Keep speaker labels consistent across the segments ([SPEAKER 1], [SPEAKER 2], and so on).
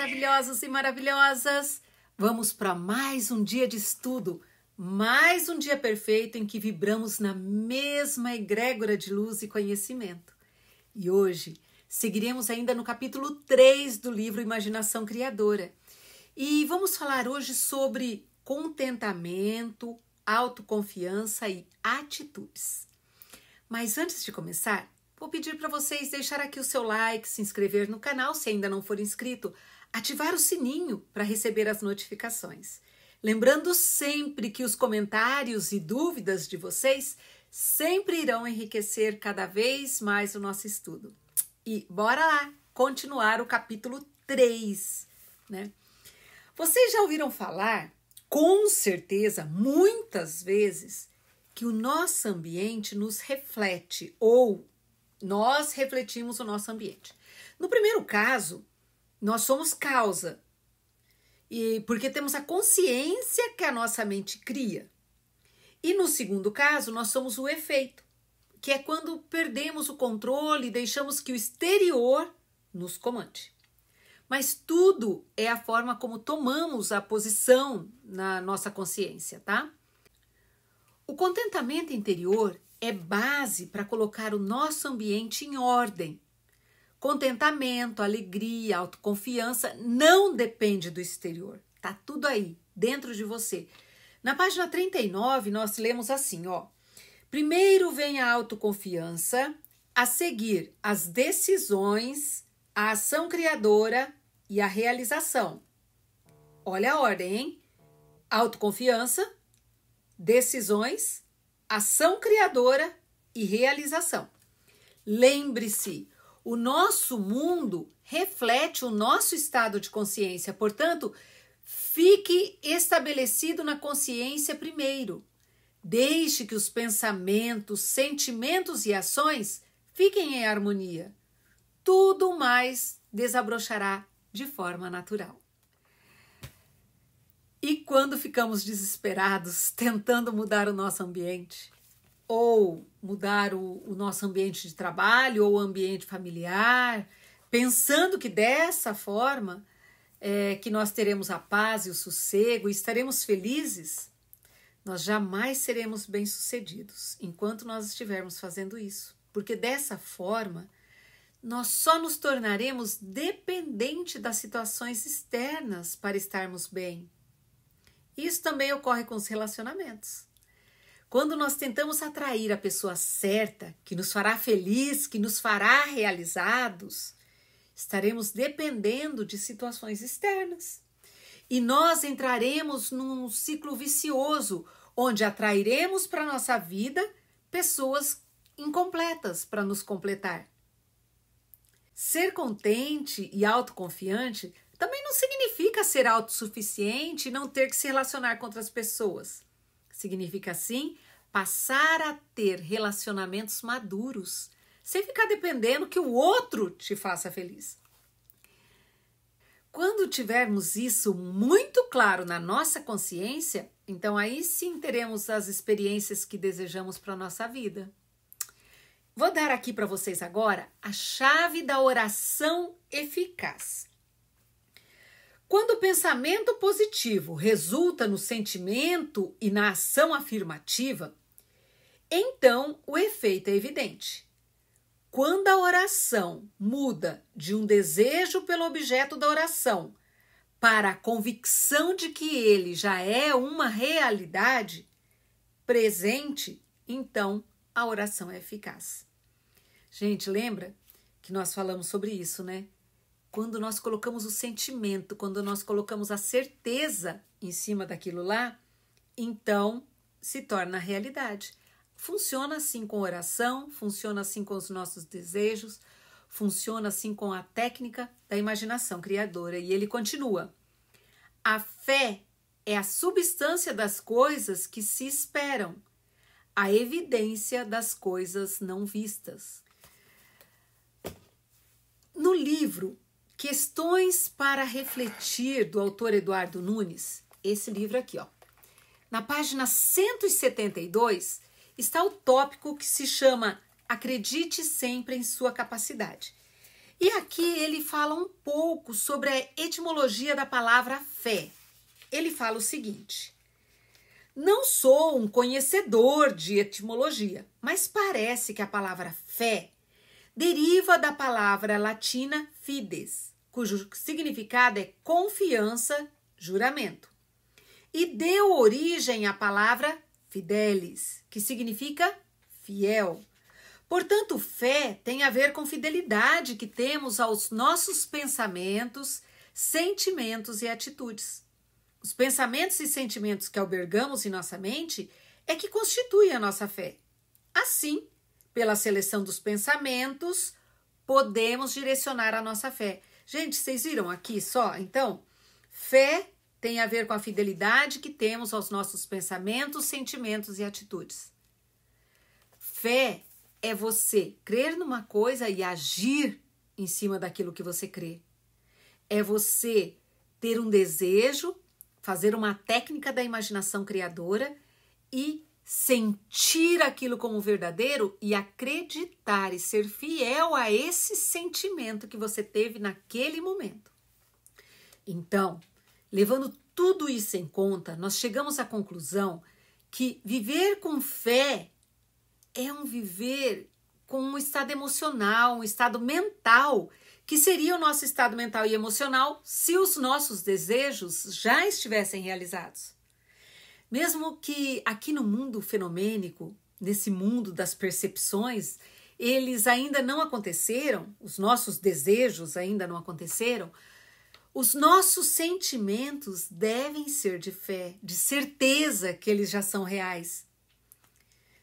[SPEAKER 1] maravilhosos e maravilhosas! Vamos para mais um dia de estudo, mais um dia perfeito em que vibramos na mesma egrégora de luz e conhecimento. E hoje seguiremos ainda no capítulo 3 do livro Imaginação Criadora. E vamos falar hoje sobre contentamento, autoconfiança e atitudes. Mas antes de começar, Vou pedir para vocês deixar aqui o seu like, se inscrever no canal se ainda não for inscrito, ativar o sininho para receber as notificações. Lembrando sempre que os comentários e dúvidas de vocês sempre irão enriquecer cada vez mais o nosso estudo. E bora lá continuar o capítulo 3, né? Vocês já ouviram falar, com certeza, muitas vezes, que o nosso ambiente nos reflete ou nós refletimos o nosso ambiente. No primeiro caso, nós somos causa. E porque temos a consciência que a nossa mente cria. E no segundo caso, nós somos o efeito, que é quando perdemos o controle e deixamos que o exterior nos comande. Mas tudo é a forma como tomamos a posição na nossa consciência, tá? O contentamento interior é base para colocar o nosso ambiente em ordem Contentamento, alegria, autoconfiança não depende do exterior. Tá tudo aí, dentro de você. Na página 39, nós lemos assim, ó: Primeiro vem a autoconfiança, a seguir as decisões, a ação criadora e a realização. Olha a ordem, hein? Autoconfiança, decisões, ação criadora e realização. Lembre-se, o nosso mundo reflete o nosso estado de consciência, portanto, fique estabelecido na consciência primeiro. Deixe que os pensamentos, sentimentos e ações fiquem em harmonia. Tudo mais desabrochará de forma natural. E quando ficamos desesperados tentando mudar o nosso ambiente, ou mudar o, o nosso ambiente de trabalho ou o ambiente familiar, pensando que dessa forma é, que nós teremos a paz e o sossego e estaremos felizes, nós jamais seremos bem-sucedidos enquanto nós estivermos fazendo isso, porque dessa forma nós só nos tornaremos dependentes das situações externas para estarmos bem. Isso também ocorre com os relacionamentos. Quando nós tentamos atrair a pessoa certa, que nos fará feliz, que nos fará realizados, estaremos dependendo de situações externas. E nós entraremos num ciclo vicioso, onde atrairemos para nossa vida pessoas incompletas para nos completar. Ser contente e autoconfiante também não significa ser autossuficiente e não ter que se relacionar com outras pessoas. Significa assim passar a ter relacionamentos maduros, sem ficar dependendo que o outro te faça feliz. Quando tivermos isso muito claro na nossa consciência, então aí sim teremos as experiências que desejamos para a nossa vida. Vou dar aqui para vocês agora a chave da oração eficaz. Quando o pensamento positivo resulta no sentimento e na ação afirmativa, então o efeito é evidente. Quando a oração muda de um desejo pelo objeto da oração para a convicção de que ele já é uma realidade presente, então a oração é eficaz. Gente, lembra que nós falamos sobre isso, né? quando nós colocamos o sentimento, quando nós colocamos a certeza em cima daquilo lá, então se torna realidade. Funciona assim com oração, funciona assim com os nossos desejos, funciona assim com a técnica da imaginação criadora. E ele continua: a fé é a substância das coisas que se esperam, a evidência das coisas não vistas. No livro Questões para refletir do autor Eduardo Nunes, esse livro aqui, ó. Na página 172 está o tópico que se chama Acredite sempre em sua capacidade. E aqui ele fala um pouco sobre a etimologia da palavra fé. Ele fala o seguinte: Não sou um conhecedor de etimologia, mas parece que a palavra fé deriva da palavra latina fides, cujo significado é confiança, juramento, e deu origem à palavra fidelis, que significa fiel. Portanto, fé tem a ver com fidelidade que temos aos nossos pensamentos, sentimentos e atitudes. Os pensamentos e sentimentos que albergamos em nossa mente é que constitui a nossa fé. Assim, pela seleção dos pensamentos, podemos direcionar a nossa fé. Gente, vocês viram aqui só? Então, fé tem a ver com a fidelidade que temos aos nossos pensamentos, sentimentos e atitudes. Fé é você crer numa coisa e agir em cima daquilo que você crê. É você ter um desejo, fazer uma técnica da imaginação criadora e sentir aquilo como verdadeiro e acreditar e ser fiel a esse sentimento que você teve naquele momento. Então, levando tudo isso em conta, nós chegamos à conclusão que viver com fé é um viver com um estado emocional, um estado mental, que seria o nosso estado mental e emocional se os nossos desejos já estivessem realizados. Mesmo que aqui no mundo fenomênico, nesse mundo das percepções, eles ainda não aconteceram, os nossos desejos ainda não aconteceram, os nossos sentimentos devem ser de fé, de certeza que eles já são reais.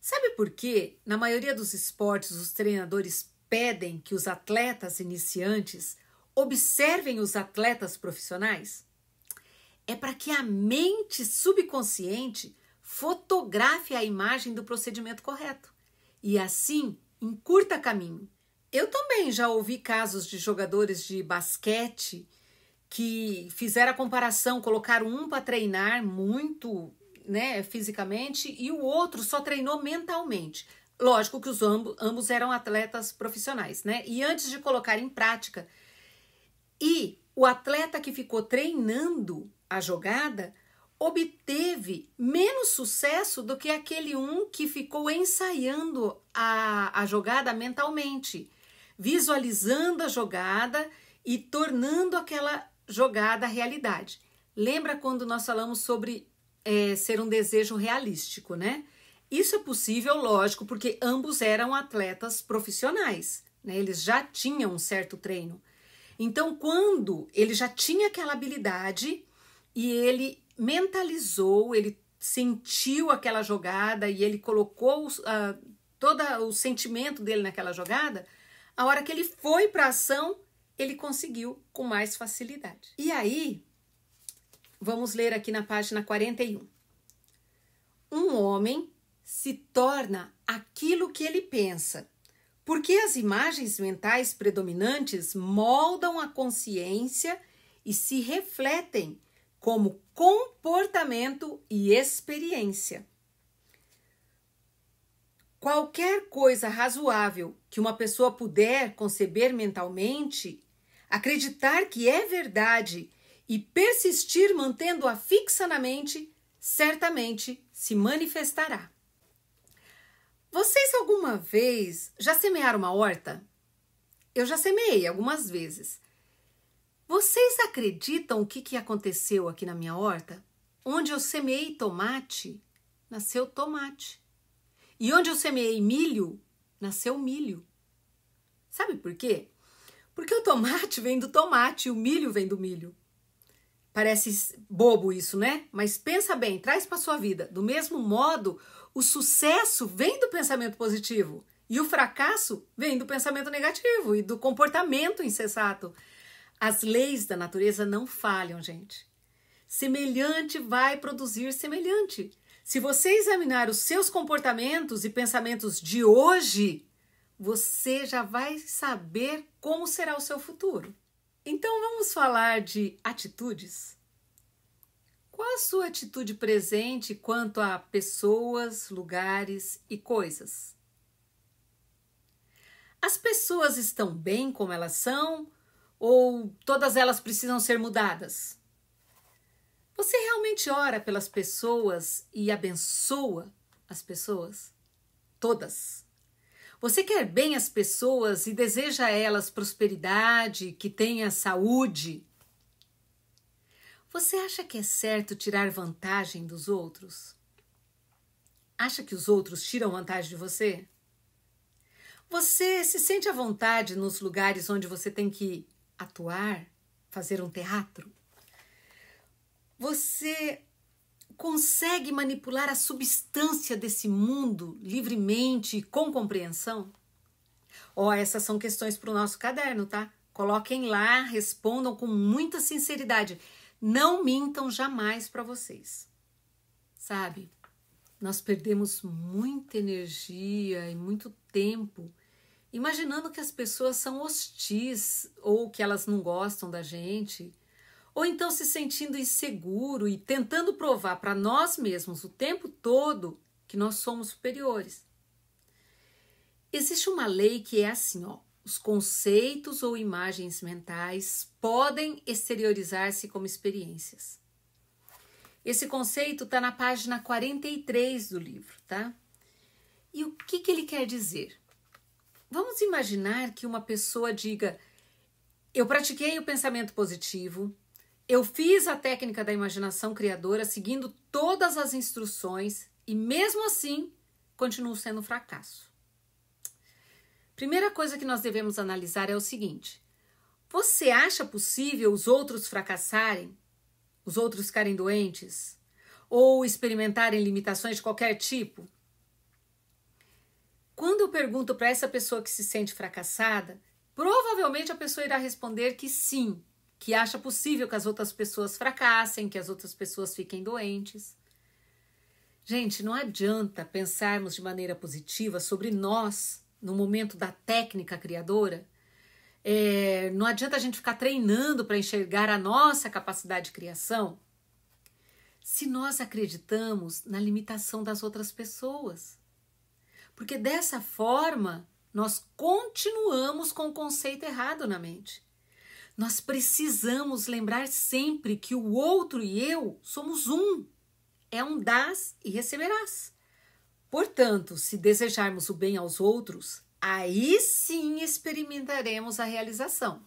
[SPEAKER 1] Sabe por que, na maioria dos esportes, os treinadores pedem que os atletas iniciantes observem os atletas profissionais? é para que a mente subconsciente fotografe a imagem do procedimento correto e assim encurta caminho. Eu também já ouvi casos de jogadores de basquete que fizeram a comparação, colocaram um para treinar muito, né, fisicamente e o outro só treinou mentalmente. Lógico que os ambos, ambos eram atletas profissionais, né? E antes de colocar em prática, e o atleta que ficou treinando a jogada, obteve menos sucesso do que aquele um que ficou ensaiando a, a jogada mentalmente, visualizando a jogada e tornando aquela jogada realidade. Lembra quando nós falamos sobre é, ser um desejo realístico, né? Isso é possível, lógico, porque ambos eram atletas profissionais, né? eles já tinham um certo treino. Então, quando ele já tinha aquela habilidade, e ele mentalizou, ele sentiu aquela jogada e ele colocou uh, todo o sentimento dele naquela jogada. A hora que ele foi para a ação, ele conseguiu com mais facilidade. E aí, vamos ler aqui na página 41. Um homem se torna aquilo que ele pensa, porque as imagens mentais predominantes moldam a consciência e se refletem como comportamento e experiência. Qualquer coisa razoável que uma pessoa puder conceber mentalmente, acreditar que é verdade e persistir mantendo-a fixa na mente, certamente se manifestará. Vocês alguma vez já semearam uma horta? Eu já semeei algumas vezes. Vocês acreditam o que, que aconteceu aqui na minha horta? Onde eu semeei tomate, nasceu tomate. E onde eu semeei milho, nasceu milho. Sabe por quê? Porque o tomate vem do tomate e o milho vem do milho. Parece bobo isso, né? Mas pensa bem, traz para sua vida. Do mesmo modo, o sucesso vem do pensamento positivo e o fracasso vem do pensamento negativo e do comportamento insensato. As leis da natureza não falham, gente. Semelhante vai produzir semelhante. Se você examinar os seus comportamentos e pensamentos de hoje, você já vai saber como será o seu futuro. Então vamos falar de atitudes. Qual a sua atitude presente quanto a pessoas, lugares e coisas? As pessoas estão bem como elas são ou todas elas precisam ser mudadas? Você realmente ora pelas pessoas e abençoa as pessoas? Todas. Você quer bem as pessoas e deseja a elas prosperidade, que tenha saúde? Você acha que é certo tirar vantagem dos outros? Acha que os outros tiram vantagem de você? Você se sente à vontade nos lugares onde você tem que ir? atuar, fazer um teatro, você consegue manipular a substância desse mundo livremente com compreensão? Ó, oh, essas são questões para o nosso caderno, tá? Coloquem lá, respondam com muita sinceridade. Não mintam jamais para vocês. Sabe? Nós perdemos muita energia e muito tempo imaginando que as pessoas são hostis ou que elas não gostam da gente, ou então se sentindo inseguro e tentando provar para nós mesmos o tempo todo que nós somos superiores. Existe uma lei que é assim, ó, os conceitos ou imagens mentais podem exteriorizar-se como experiências. Esse conceito está na página 43 do livro, tá? E o que, que ele quer dizer? Vamos imaginar que uma pessoa diga: Eu pratiquei o pensamento positivo, eu fiz a técnica da imaginação criadora seguindo todas as instruções e, mesmo assim, continuo sendo um fracasso. Primeira coisa que nós devemos analisar é o seguinte: Você acha possível os outros fracassarem? Os outros ficarem doentes? Ou experimentarem limitações de qualquer tipo? Quando eu pergunto para essa pessoa que se sente fracassada, provavelmente a pessoa irá responder que sim, que acha possível que as outras pessoas fracassem, que as outras pessoas fiquem doentes. Gente, não adianta pensarmos de maneira positiva sobre nós no momento da técnica criadora. É, não adianta a gente ficar treinando para enxergar a nossa capacidade de criação se nós acreditamos na limitação das outras pessoas. Porque dessa forma, nós continuamos com o conceito errado na mente. Nós precisamos lembrar sempre que o outro e eu somos um. É um das e receberás. Portanto, se desejarmos o bem aos outros, aí sim experimentaremos a realização.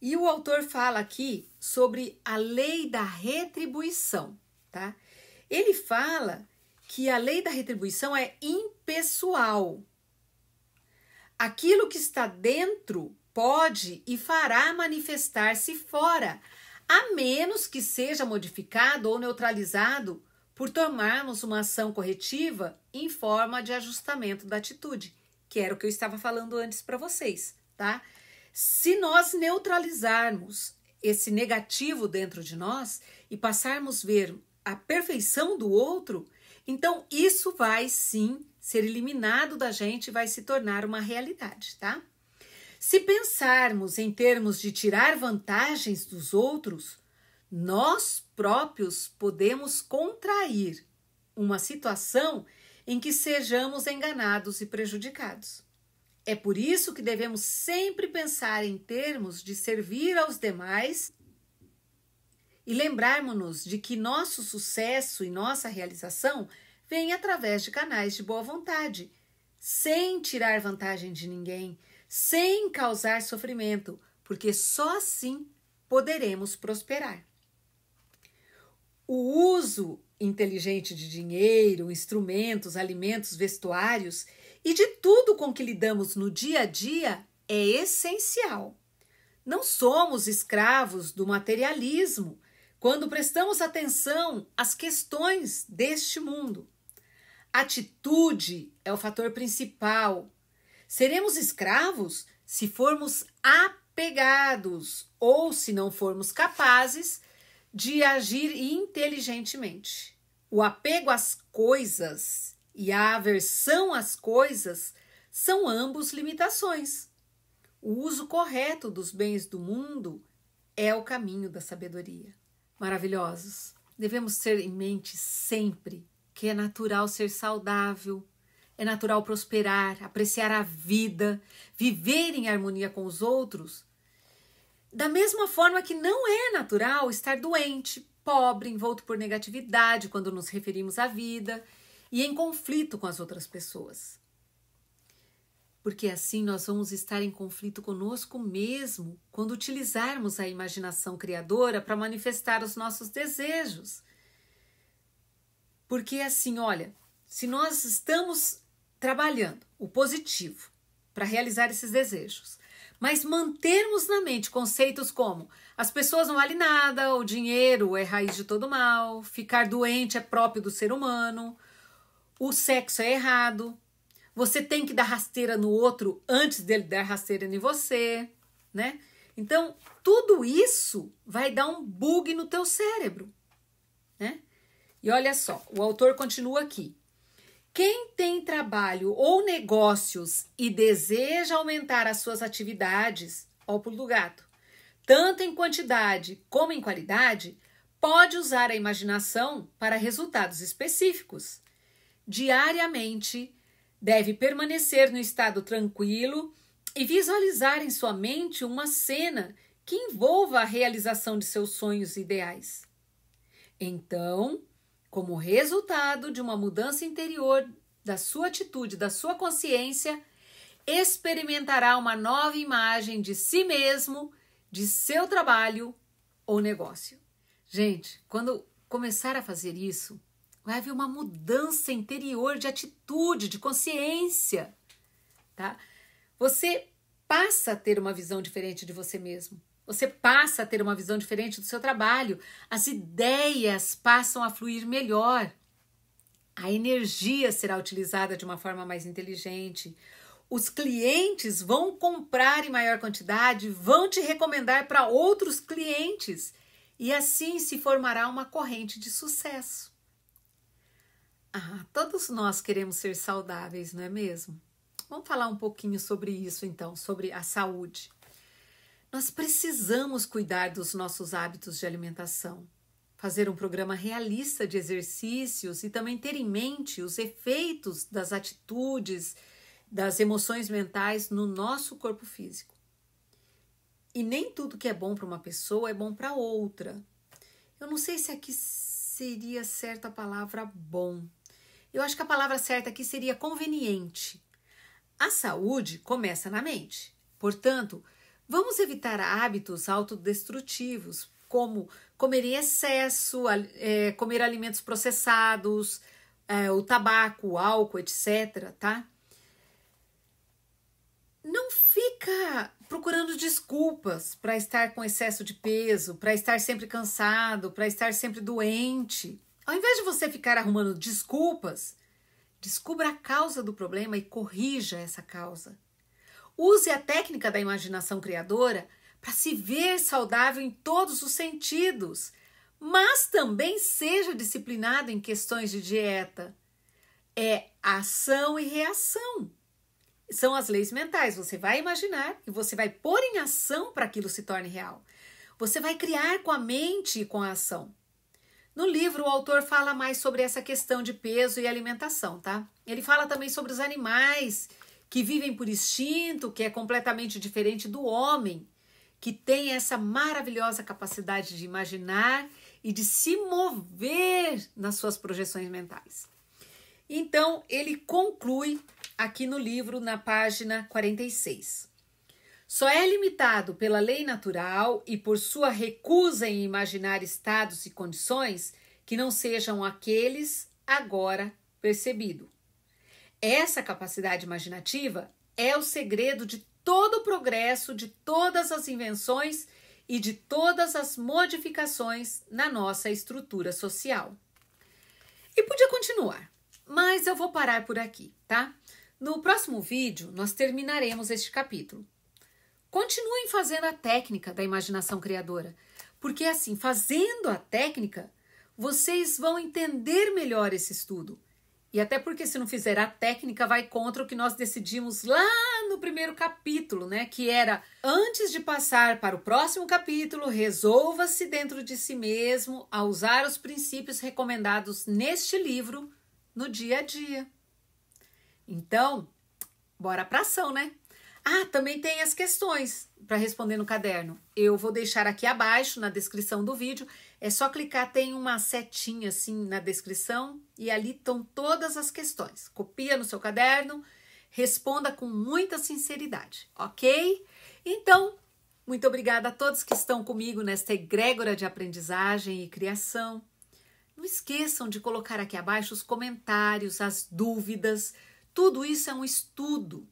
[SPEAKER 1] E o autor fala aqui sobre a lei da retribuição, tá? Ele fala que a lei da retribuição é impessoal. Aquilo que está dentro pode e fará manifestar-se fora, a menos que seja modificado ou neutralizado por tomarmos uma ação corretiva em forma de ajustamento da atitude, que era o que eu estava falando antes para vocês, tá? Se nós neutralizarmos esse negativo dentro de nós e passarmos a ver a perfeição do outro, então, isso vai sim ser eliminado da gente, vai se tornar uma realidade, tá? Se pensarmos em termos de tirar vantagens dos outros, nós próprios podemos contrair uma situação em que sejamos enganados e prejudicados. É por isso que devemos sempre pensar em termos de servir aos demais e lembrarmos-nos de que nosso sucesso e nossa realização vem através de canais de boa vontade, sem tirar vantagem de ninguém, sem causar sofrimento, porque só assim poderemos prosperar. O uso inteligente de dinheiro, instrumentos, alimentos, vestuários e de tudo com que lidamos no dia a dia é essencial. Não somos escravos do materialismo, quando prestamos atenção às questões deste mundo, atitude é o fator principal. Seremos escravos se formos apegados ou se não formos capazes de agir inteligentemente. O apego às coisas e a aversão às coisas são ambos limitações. O uso correto dos bens do mundo é o caminho da sabedoria. Maravilhosos, devemos ter em mente sempre que é natural ser saudável, é natural prosperar, apreciar a vida, viver em harmonia com os outros. Da mesma forma que não é natural estar doente, pobre, envolto por negatividade quando nos referimos à vida e em conflito com as outras pessoas porque assim nós vamos estar em conflito conosco mesmo quando utilizarmos a imaginação criadora para manifestar os nossos desejos. Porque assim, olha, se nós estamos trabalhando o positivo para realizar esses desejos, mas mantermos na mente conceitos como as pessoas não valem nada, o dinheiro é raiz de todo mal, ficar doente é próprio do ser humano, o sexo é errado, você tem que dar rasteira no outro antes dele dar rasteira em você, né? Então, tudo isso vai dar um bug no teu cérebro, né? E olha só, o autor continua aqui. Quem tem trabalho ou negócios e deseja aumentar as suas atividades, ó pulo do gato, tanto em quantidade como em qualidade, pode usar a imaginação para resultados específicos. Diariamente, Deve permanecer no estado tranquilo e visualizar em sua mente uma cena que envolva a realização de seus sonhos ideais. Então, como resultado de uma mudança interior da sua atitude, da sua consciência, experimentará uma nova imagem de si mesmo, de seu trabalho ou negócio. Gente, quando começar a fazer isso, Vai haver uma mudança interior de atitude, de consciência, tá? Você passa a ter uma visão diferente de você mesmo. Você passa a ter uma visão diferente do seu trabalho. As ideias passam a fluir melhor. A energia será utilizada de uma forma mais inteligente. Os clientes vão comprar em maior quantidade, vão te recomendar para outros clientes. E assim se formará uma corrente de sucesso. Ah, todos nós queremos ser saudáveis, não é mesmo? Vamos falar um pouquinho sobre isso então, sobre a saúde. Nós precisamos cuidar dos nossos hábitos de alimentação, fazer um programa realista de exercícios e também ter em mente os efeitos das atitudes, das emoções mentais no nosso corpo físico. E nem tudo que é bom para uma pessoa é bom para outra. Eu não sei se aqui seria certa a palavra bom, eu acho que a palavra certa aqui seria conveniente. A saúde começa na mente. Portanto, vamos evitar hábitos autodestrutivos, como comer em excesso, é, comer alimentos processados, é, o tabaco, o álcool, etc. Tá? Não fica procurando desculpas para estar com excesso de peso, para estar sempre cansado, para estar sempre doente. Ao invés de você ficar arrumando desculpas, descubra a causa do problema e corrija essa causa. Use a técnica da imaginação criadora para se ver saudável em todos os sentidos, mas também seja disciplinado em questões de dieta. É ação e reação. São as leis mentais. Você vai imaginar e você vai pôr em ação para que aquilo se torne real. Você vai criar com a mente e com a ação. No livro, o autor fala mais sobre essa questão de peso e alimentação, tá? Ele fala também sobre os animais que vivem por instinto, que é completamente diferente do homem, que tem essa maravilhosa capacidade de imaginar e de se mover nas suas projeções mentais. Então, ele conclui aqui no livro, na página 46. Só é limitado pela lei natural e por sua recusa em imaginar estados e condições que não sejam aqueles agora percebido. Essa capacidade imaginativa é o segredo de todo o progresso, de todas as invenções e de todas as modificações na nossa estrutura social. E podia continuar, mas eu vou parar por aqui, tá? No próximo vídeo, nós terminaremos este capítulo. Continuem fazendo a técnica da imaginação criadora, porque assim, fazendo a técnica, vocês vão entender melhor esse estudo. E até porque se não fizer a técnica vai contra o que nós decidimos lá no primeiro capítulo, né, que era antes de passar para o próximo capítulo, resolva-se dentro de si mesmo a usar os princípios recomendados neste livro no dia a dia. Então, bora para ação, né? Ah, também tem as questões para responder no caderno. Eu vou deixar aqui abaixo na descrição do vídeo. É só clicar, tem uma setinha assim na descrição e ali estão todas as questões. Copia no seu caderno, responda com muita sinceridade, ok? Então, muito obrigada a todos que estão comigo nesta egrégora de aprendizagem e criação. Não esqueçam de colocar aqui abaixo os comentários, as dúvidas. Tudo isso é um estudo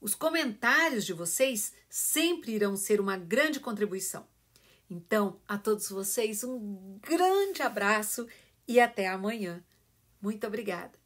[SPEAKER 1] os comentários de vocês sempre irão ser uma grande contribuição. Então, a todos vocês, um grande abraço e até amanhã. Muito obrigada!